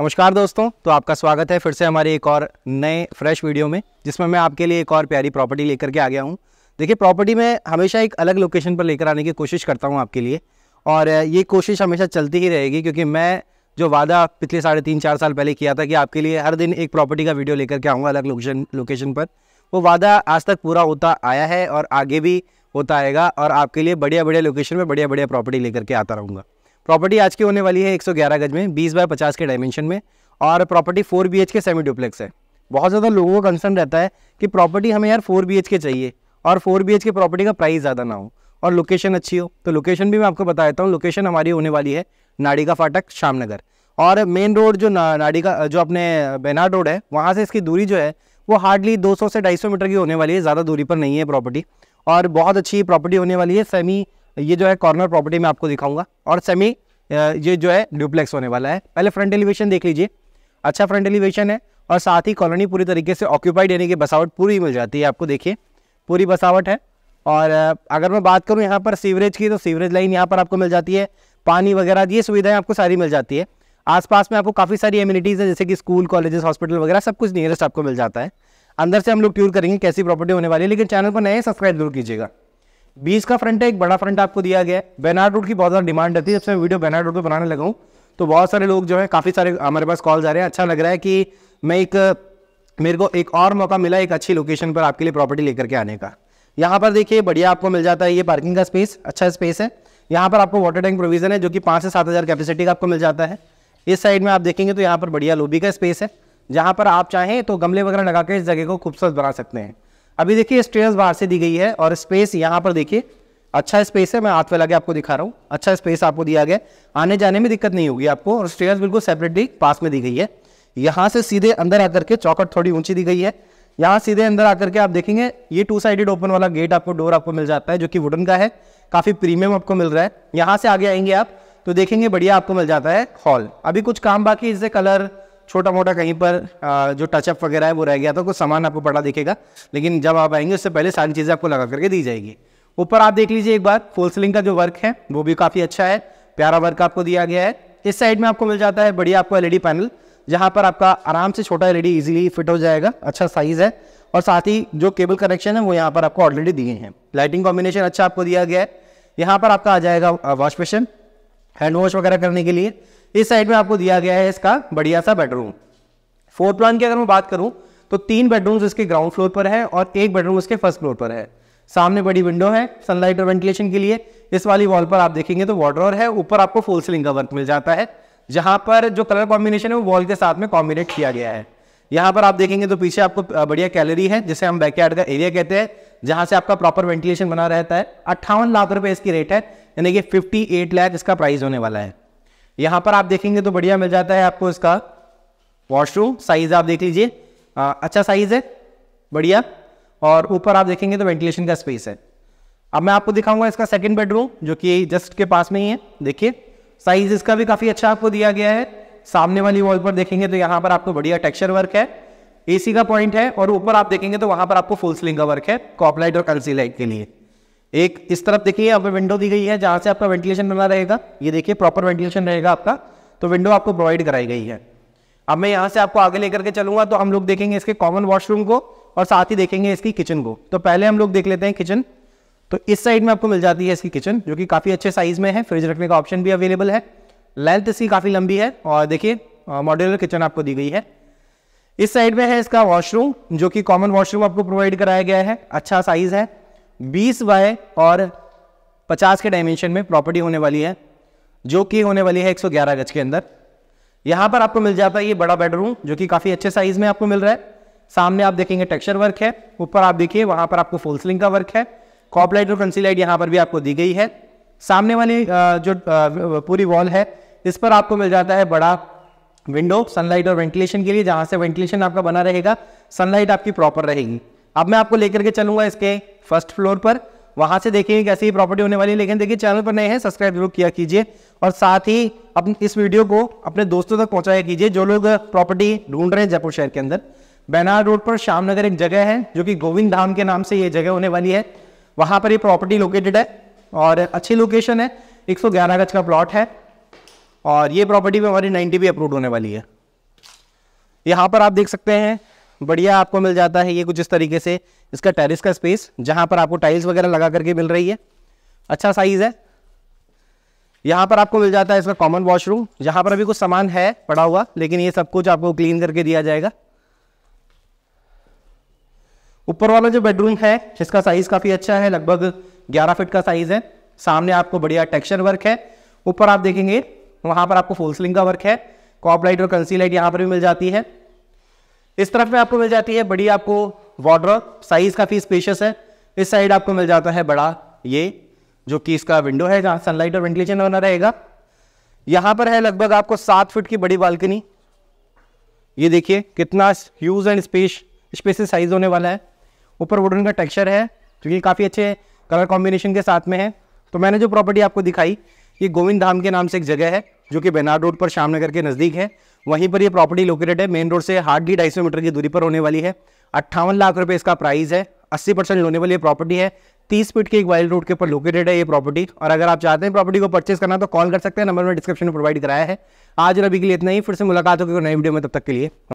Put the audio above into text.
नमस्कार दोस्तों तो आपका स्वागत है फिर से हमारे एक और नए फ्रेश वीडियो में जिसमें मैं आपके लिए एक और प्यारी प्रॉपर्टी लेकर के आ गया हूँ देखिए प्रॉपर्टी में हमेशा एक अलग लोकेशन पर लेकर आने की कोशिश करता हूँ आपके लिए और ये कोशिश हमेशा चलती ही रहेगी क्योंकि मैं जो वादा पिछले साढ़े तीन चार साल पहले किया था कि आपके लिए हर दिन एक प्रॉपर्टी का वीडियो लेकर के आऊँगा अलग लोकेशन लोकेशन पर वो वादा आज तक पूरा होता आया है और आगे भी होता आएगा और आपके लिए बढ़िया बढ़िया लोकेशन में बढ़िया बढ़िया प्रॉपर्टी लेकर के आता रहूँगा प्रॉपर्टी आज की होने वाली है 111 गज में 20 बाय 50 के डायमेंशन में और प्रॉपर्टी 4 बी के सेमी डुप्लेक्स है बहुत ज़्यादा लोगों का कंसर्न रहता है कि प्रॉपर्टी हमें यार 4 बी के चाहिए और 4 बी के प्रॉपर्टी का प्राइस ज़्यादा ना हो और लोकेशन अच्छी हो तो लोकेशन भी मैं आपको बता देता हूँ लोकेशन हमारी होने वाली है नाडिका फाटक शामनगर और मेन रोड जो ना, नाडिका जो अपने बेनाड रोड है वहाँ से इसकी दूरी जो है वो हार्डली दो से ढाई मीटर की होने वाली है ज़्यादा दूरी पर नहीं है प्रॉपर्टी और बहुत अच्छी प्रॉपर्टी होने वाली है सेमी ये जो है कॉर्नर प्रॉपर्टी में आपको दिखाऊंगा और सेमी ये जो है ड्यूप्लेक्स होने वाला है पहले फ्रंट एलिवेशन देख लीजिए अच्छा फ्रंट एलिवेशन है और साथ ही कॉलोनी पूरी तरीके से ऑक्यूपाइड यानी कि बसावट पूरी मिल जाती है आपको देखिए पूरी बसावट है और अगर मैं बात करूँ यहाँ पर सीवरेज की तो सीवरेज लाइन यहाँ पर आपको मिल जाती है पानी वगैरह ये सुविधाएँ आपको सारी मिल जाती है आसपास में आपको काफ़ी सारी एम्यूनिटीज़ है जैसे कि स्कूल कॉलेजेस हॉस्पिटल वगैरह सब कुछ नियरेस्ट आपको मिल जाता है अंदर से हम लोग ट्यूर करेंगे कैसी प्रॉपर्टी होने वाली है लेकिन चैनल पर नए सब्सक्राइब जरूर कीजिएगा बीस का फ्रंट है एक बड़ा फ्रंट आपको दिया गया है बैनार रोड की बहुत ज़्यादा डिमांड रहती है जब से मैं वीडियो बैनार रोड पर बनाने लगा हूँ तो बहुत सारे लोग जो है काफ़ी सारे हमारे पास कॉल आ रहे हैं अच्छा लग रहा है कि मैं एक मेरे को एक और मौका मिला एक अच्छी लोकेशन पर आपके लिए प्रॉपर्टी लेकर के आने का यहाँ पर देखिए बढ़िया आपको मिल जाता है ये पार्किंग का स्पेस अच्छा स्पेस है यहाँ पर आपको वाटर टैंक प्रोविजन है जो कि पाँच से सात हज़ार कैपेसिटी का आपको मिल जाता है इस साइड में आप देखेंगे तो यहाँ पर बढ़िया लोबी का स्पेस है जहाँ पर आप चाहें तो गमले वगैरह लगा के इस जगह को खूबसूरत बना सकते हैं अभी देखिए स्टेयर्स बाहर से दी गई है और स्पेस यहाँ पर देखिए अच्छा स्पेस है मैं हाथ पे लगे आपको दिखा रहा हूँ अच्छा स्पेस आपको दिया गया आने जाने में दिक्कत नहीं होगी आपको और स्टेयर्स बिल्कुल सेपरेटली पास में दी गई है यहाँ से सीधे अंदर आकर के चौकट थोड़ी ऊंची दी गई है यहाँ सीधे अंदर आकर के आप देखेंगे ये टू साइडेड ओपन वाला गेट आपको डोर आपको मिल जाता है जो कि वुडन का है काफ़ी प्रीमियम आपको मिल रहा है यहाँ से आगे आएंगे आप तो देखेंगे बढ़िया आपको मिल जाता है हॉल अभी कुछ काम बाकी इससे कलर छोटा मोटा कहीं पर जो टचअप वगैरह है वो रह गया था कुछ सामान आपको पड़ा दिखेगा लेकिन जब आप आएंगे उससे पहले सारी चीज़ें आपको लगा करके दी जाएगी ऊपर आप देख लीजिए एक बार फुल सीलिंग का जो वर्क है वो भी काफ़ी अच्छा है प्यारा वर्क आपको दिया गया है इस साइड में आपको मिल जाता है बढ़िया आपको एलईडी पैनल जहाँ पर आपका आराम से छोटा एलईडी इजीली फिट हो जाएगा अच्छा साइज़ है और साथ ही जो केबल कनेक्शन है वो यहाँ पर आपको ऑलरेडी दिए हैं लाइटिंग कॉम्बिनेशन अच्छा आपको दिया गया है यहाँ पर आपका आ जाएगा वॉश बेसिन हैंड वॉश वगैरह करने के लिए इस साइड में आपको दिया गया है इसका बढ़िया सा बेडरूम फोर्थ प्लान की अगर मैं बात करूं तो तीन बेडरूम्स इसके ग्राउंड फ्लोर पर है और एक बेडरूम इसके फर्स्ट फ्लोर पर है सामने बड़ी विंडो है सनलाइट और वेंटिलेशन के लिए इस वाली वॉल पर आप देखेंगे तो वॉड्रॉर है ऊपर आपको फुल सीलिंग का वर्क मिल जाता है जहां पर जो कलर कॉम्बिनेशन है वो वॉल के साथ में कॉम्बिनेट किया गया है यहाँ पर आप देखेंगे तो पीछे आपको बढ़िया कैलरी है जिसे हम बैकयार्ड का एरिया कहते हैं जहां से आपका प्रॉपर वेंटिलेशन बना रहता है अट्ठावन लाख रुपए इसकी रेट है यानी कि 58 लैख इसका प्राइस होने वाला है यहाँ पर आप देखेंगे तो बढ़िया मिल जाता है आपको इसका वॉशरूम साइज आप देख लीजिए अच्छा साइज़ है बढ़िया और ऊपर आप देखेंगे तो वेंटिलेशन का स्पेस है अब मैं आपको दिखाऊंगा इसका सेकेंड बेडरूम जो कि जस्ट के पास में ही है देखिए साइज इसका भी काफ़ी अच्छा आपको दिया गया है सामने वाली वॉल पर देखेंगे तो यहाँ पर आपको बढ़िया टेक्सचर वर्क है एसी का पॉइंट है और ऊपर आप देखेंगे तो वहाँ पर आपको फुल स्लिंग का वर्क है कॉपलाइट और कंसी लाइट के लिए एक इस तरफ देखिए पे विंडो दी गई है जहां से आपका वेंटिलेशन बना रहेगा ये देखिए प्रॉपर वेंटिलेशन रहेगा आपका तो विंडो आपको प्रोवाइड कराई गई है अब मैं यहाँ से आपको आगे लेकर के चलूंगा तो हम लोग देखेंगे इसके कॉमन वॉशरूम को और साथ ही देखेंगे इसकी किचन को तो पहले हम लोग देख लेते हैं किचन तो इस साइड में आपको मिल जाती है इसकी किचन जो कि काफ़ी अच्छे साइज़ में है फ्रिज रखने का ऑप्शन भी अवेलेबल है लेंथ इसकी काफ़ी लंबी है और देखिए मॉड्यूलर किचन आपको दी गई है इस साइड में है इसका वॉशरूम जो कि कॉमन वॉशरूम आपको प्रोवाइड कराया गया है अच्छा साइज़ है बीस बाय और पचास के डायमेंशन में प्रॉपर्टी होने वाली है जो कि होने वाली है एक सौ ग्यारह गज के अंदर यहाँ पर आपको मिल जाता है ये बड़ा बेडरूम जो कि काफ़ी अच्छे साइज में आपको मिल रहा है सामने आप देखेंगे टेक्सचर वर्क है ऊपर आप देखिए वहाँ पर आपको फोल्सलिंग का वर्क है कॉपलाइट और कंसीलाइट यहाँ पर भी आपको दी गई है सामने वाली जो पूरी वॉल है इस पर आपको मिल जाता है बड़ा विंडो सनलाइट और वेंटिलेशन के लिए जहाँ से वेंटिलेशन आपका बना रहेगा सनलाइट आपकी प्रॉपर रहेगी अब मैं आपको लेकर के चलूंगा इसके फर्स्ट फ्लोर पर वहां से देखेंगे कैसी प्रॉपर्टी होने वाली है लेकिन देखिए चैनल पर नए हैं सब्सक्राइब जरूर किया कीजिए और साथ ही अपने इस वीडियो को अपने दोस्तों तक पहुंचाया कीजिए जो लोग प्रॉपर्टी ढूंढ रहे हैं जयपुर शहर के अंदर बैनार रोड पर श्यामनगर एक जगह है जो कि गोविंद धाम के नाम से ये जगह होने वाली है वहां पर ये प्रॉपर्टी लोकेटेड है और अच्छी लोकेशन है एक सौ ग्यारह गज का प्लॉट है और ये प्रॉपर्टी में हमारी नाइनटी भी अप्रूव होने वाली है यहाँ पर आप देख सकते हैं बढ़िया आपको मिल जाता है ये कुछ इस तरीके से इसका टेरिस का स्पेस जहां पर आपको टाइल्स वगैरह लगा करके मिल रही है अच्छा साइज़ है यहां पर आपको मिल जाता है इसका कॉमन वॉशरूम यहां पर अभी कुछ सामान है पड़ा हुआ लेकिन ये सब कुछ आपको क्लीन करके दिया जाएगा ऊपर वाला जो बेडरूम है इसका साइज़ काफ़ी अच्छा है लगभग ग्यारह फिट का साइज़ है सामने आपको बढ़िया टेक्सचर वर्क है ऊपर आप देखेंगे वहां पर आपको फोल्सलिंग का वर्क है कॉप लाइट और कंसी लाइट यहाँ पर भी मिल जाती है इस तरफ में आपको मिल जाती है बड़ी आपको वार्ड्रॉप साइज काफ़ी स्पेशियस है इस साइड आपको मिल जाता है बड़ा ये जो कि इसका विंडो है जहां सनलाइट और वेंटिलेशन होना रहेगा यहां पर है लगभग आपको सात फुट की बड़ी बालकनी ये देखिए कितना huge and space spaces size होने वाला है ऊपर वुडन का टेक्सचर है क्योंकि काफ़ी अच्छे कलर कॉम्बिनेशन के साथ में है तो मैंने जो प्रॉपर्टी आपको दिखाई ये गोविंद धाम के नाम से एक जगह है जो कि बेनार रोड पर शामनगर के नज़दीक है वहीं पर ये प्रॉपर्टी लोकेटेड है मेन रोड से हार्डली ढाई सौ मीटर की दूरी पर होने वाली है अट्ठावन लाख रुपये इसका प्राइस है अस्सी परसेंट लोने वाली प्रॉपर्टी है तीस फीट के एक वाइल्ड रोड के ऊपर लोकेटेड है ये प्रॉपर्टी और अगर आप चाहते हैं प्रॉपर्टी को परचेस करना तो कॉल कर सकते हैं नंबर में डिस्क्रिप्शन में प्रोवाइड कराया है आज रवि के लिए इतना ही फिर से मुलाकात होगी नई वीडियो में तब तक के लिए